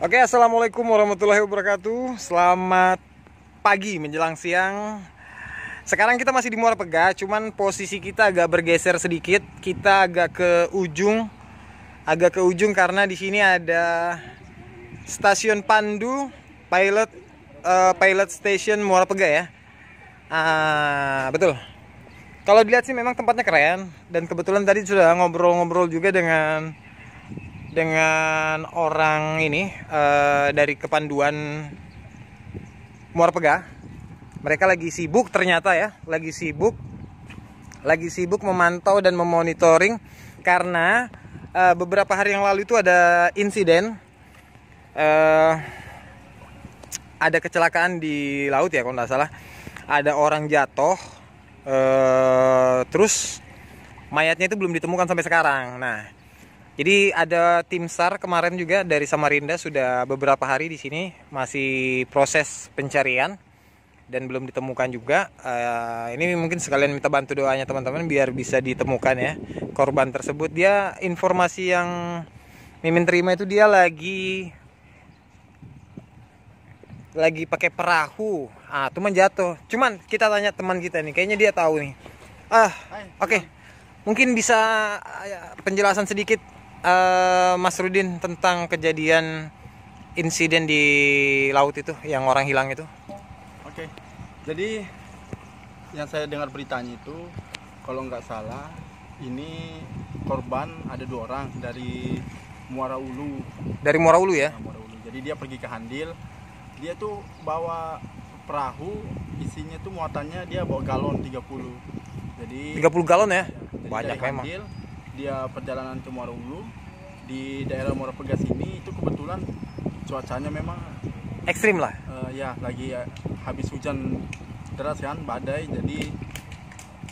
Oke, assalamualaikum warahmatullahi wabarakatuh. Selamat pagi menjelang siang. Sekarang kita masih di Muara Pega, cuman posisi kita agak bergeser sedikit. Kita agak ke ujung, agak ke ujung karena di sini ada stasiun Pandu Pilot uh, Pilot Station Muara Pega ya. Ah, betul. Kalau dilihat sih memang tempatnya keren dan kebetulan tadi sudah ngobrol-ngobrol juga dengan dengan orang ini uh, dari kepanduan Muar Pega. Mereka lagi sibuk ternyata ya, lagi sibuk lagi sibuk memantau dan memonitoring karena uh, beberapa hari yang lalu itu ada insiden uh, ada kecelakaan di laut ya kalau nggak salah ada orang jatuh uh, terus mayatnya itu belum ditemukan sampai sekarang nah jadi ada tim SAR kemarin juga dari Samarinda sudah beberapa hari di sini masih proses pencarian dan belum ditemukan juga. Uh, ini mungkin sekalian minta bantu doanya teman-teman biar bisa ditemukan ya korban tersebut. Dia informasi yang Mimin terima itu dia lagi lagi pakai perahu. Ah, teman jatuh. Cuman kita tanya teman kita nih, kayaknya dia tahu nih. Ah, oke. Okay. Mungkin bisa eh, penjelasan sedikit uh, Mas Rudin tentang kejadian insiden di laut itu yang orang hilang itu? Oke, jadi yang saya dengar beritanya itu kalau nggak salah ini korban ada dua orang dari Muara Ulu. Dari Muara Ulu ya? Nah, Muara Ulu. Jadi dia pergi ke Handil, dia tuh bawa perahu isinya tuh muatannya dia bawa galon 30. Jadi 30 galon ya? ya Banyak memang. Handil, dia perjalanan ke Muara di daerah Muara Pegas ini itu kebetulan cuacanya memang ekstrim lah uh, ya lagi uh, habis hujan deras kan badai jadi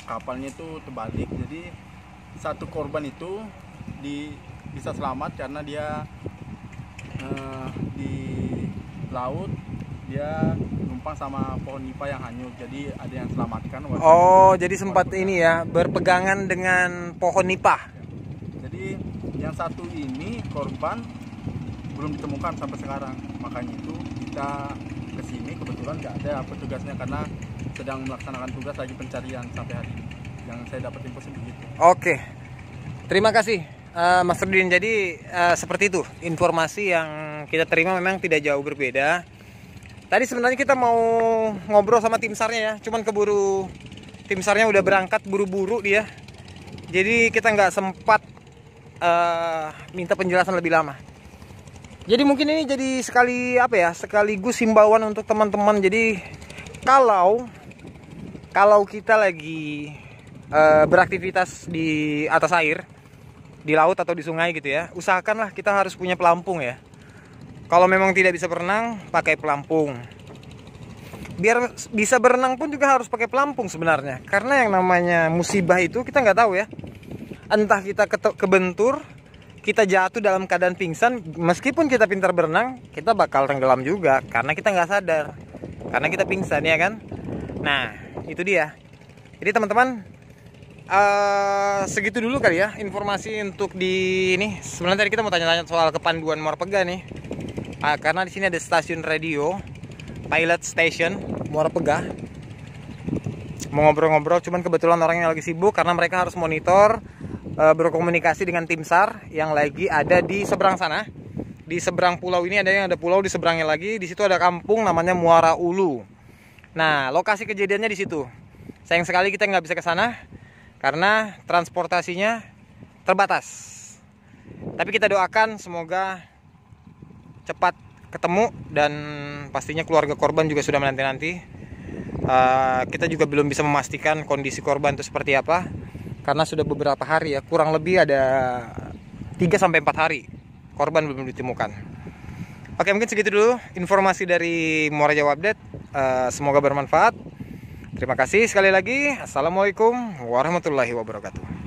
kapalnya itu terbalik jadi satu korban itu di bisa selamat karena dia uh, di laut dia ditopang sama pohon nipa yang hanyut. Jadi ada yang selamatkan. Oh, jadi sempat ini ya berpegangan dengan pohon nipa. Ya. Jadi yang satu ini korban belum ditemukan sampai sekarang. Makanya itu kita kesini kebetulan nggak ada petugasnya karena sedang melaksanakan tugas lagi pencarian sampai hari ini. Yang saya dapat info begitu. Oke. Terima kasih. Uh, Mas Rudin, jadi uh, seperti itu informasi yang kita terima memang tidak jauh berbeda Tadi sebenarnya kita mau ngobrol sama tim sarnya ya, cuman keburu tim sarnya udah berangkat buru-buru dia. Jadi kita nggak sempat uh, minta penjelasan lebih lama. Jadi mungkin ini jadi sekali apa ya, sekaligus himbauan untuk teman-teman. Jadi kalau kalau kita lagi uh, beraktivitas di atas air, di laut atau di sungai gitu ya, usahakanlah kita harus punya pelampung ya kalau memang tidak bisa berenang pakai pelampung biar bisa berenang pun juga harus pakai pelampung sebenarnya karena yang namanya musibah itu kita nggak tahu ya entah kita kebentur kita jatuh dalam keadaan pingsan meskipun kita pintar berenang kita bakal tenggelam juga karena kita nggak sadar karena kita pingsan ya kan nah itu dia jadi teman-teman uh, segitu dulu kali ya informasi untuk di ini sebenarnya tadi kita mau tanya-tanya soal kepanduan Morpega nih uh, karena di sini ada stasiun radio, pilot station, Muara Pegah. Mau ngobrol-ngobrol, cuman kebetulan orangnya lagi sibuk karena mereka harus monitor uh, berkomunikasi dengan tim SAR yang lagi ada di seberang sana. Di seberang pulau ini ada yang ada pulau di seberangnya lagi, di situ ada kampung namanya Muara Ulu. Nah, lokasi kejadiannya di situ. Sayang sekali kita nggak bisa ke sana karena transportasinya terbatas. Tapi kita doakan semoga cepat ketemu dan pastinya keluarga korban juga sudah menanti-nanti. Uh, kita juga belum bisa memastikan kondisi korban itu seperti apa karena sudah beberapa hari ya, kurang lebih ada 3 sampai 4 hari korban belum ditemukan. Oke, mungkin segitu dulu informasi dari Muara Jawa Update. Uh, semoga bermanfaat. Terima kasih sekali lagi. Assalamualaikum warahmatullahi wabarakatuh.